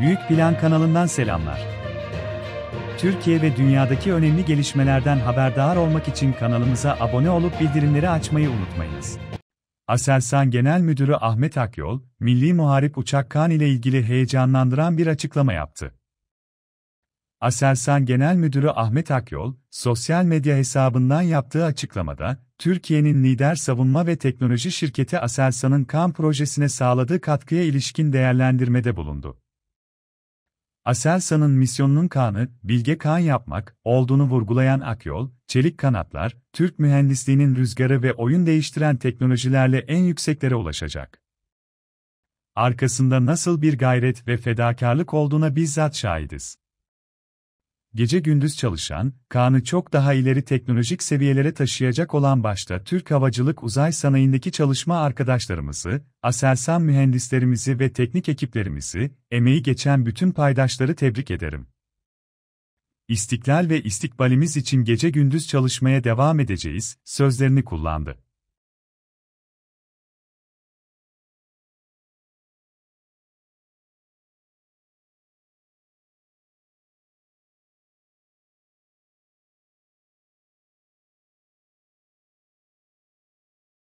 Büyük Plan kanalından selamlar. Türkiye ve dünyadaki önemli gelişmelerden haberdar olmak için kanalımıza abone olup bildirimleri açmayı unutmayınız. Aselsan Genel Müdürü Ahmet Akyol, Milli Muharip Uçak Kan ile ilgili heyecanlandıran bir açıklama yaptı. Aselsan Genel Müdürü Ahmet Akyol, sosyal medya hesabından yaptığı açıklamada, Türkiye'nin lider savunma ve teknoloji şirketi Aselsan'ın kan projesine sağladığı katkıya ilişkin değerlendirmede bulundu. Aselsan'ın misyonunun kanı, bilge kan yapmak, olduğunu vurgulayan Akyol, Çelik Kanatlar, Türk mühendisliğinin rüzgarı ve oyun değiştiren teknolojilerle en yükseklere ulaşacak. Arkasında nasıl bir gayret ve fedakarlık olduğuna bizzat şahidiz gece gündüz çalışan, kanı çok daha ileri teknolojik seviyelere taşıyacak olan başta Türk Havacılık Uzay Sanayi'ndeki çalışma arkadaşlarımızı, Aselsan mühendislerimizi ve teknik ekiplerimizi, emeği geçen bütün paydaşları tebrik ederim. İstiklal ve istikbalimiz için gece gündüz çalışmaya devam edeceğiz, sözlerini kullandı.